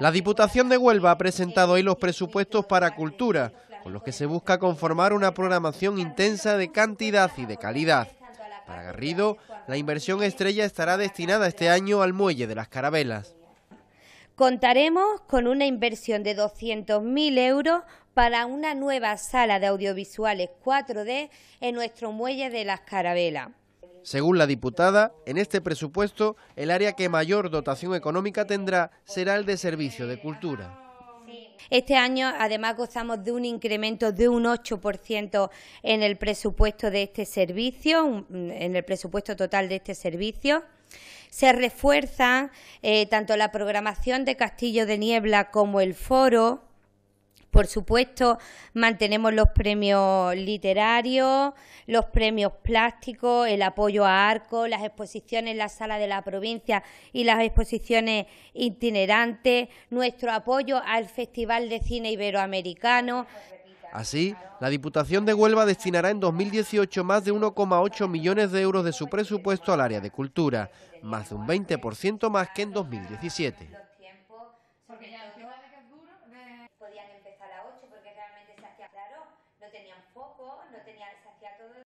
La Diputación de Huelva ha presentado hoy los presupuestos para cultura, con los que se busca conformar una programación intensa de cantidad y de calidad. Para Garrido, la inversión estrella estará destinada este año al muelle de las carabelas. Contaremos con una inversión de 200.000 euros para una nueva sala de audiovisuales 4D en nuestro muelle de las carabelas. Según la diputada, en este presupuesto el área que mayor dotación económica tendrá será el de servicio de cultura. Este año, además, gozamos de un incremento de un 8% en el presupuesto de este servicio, en el presupuesto total de este servicio. Se refuerza eh, tanto la programación de Castillo de Niebla como el foro. Por supuesto, mantenemos los premios literarios, los premios plásticos, el apoyo a Arco, las exposiciones en la sala de la provincia y las exposiciones itinerantes, nuestro apoyo al Festival de Cine Iberoamericano. Así, la Diputación de Huelva destinará en 2018 más de 1,8 millones de euros de su presupuesto al área de cultura, más de un 20% más que en 2017. Porque ya Podían empezar a 8 porque realmente se hacía, claro, no tenían foco, no tenían, se hacía todo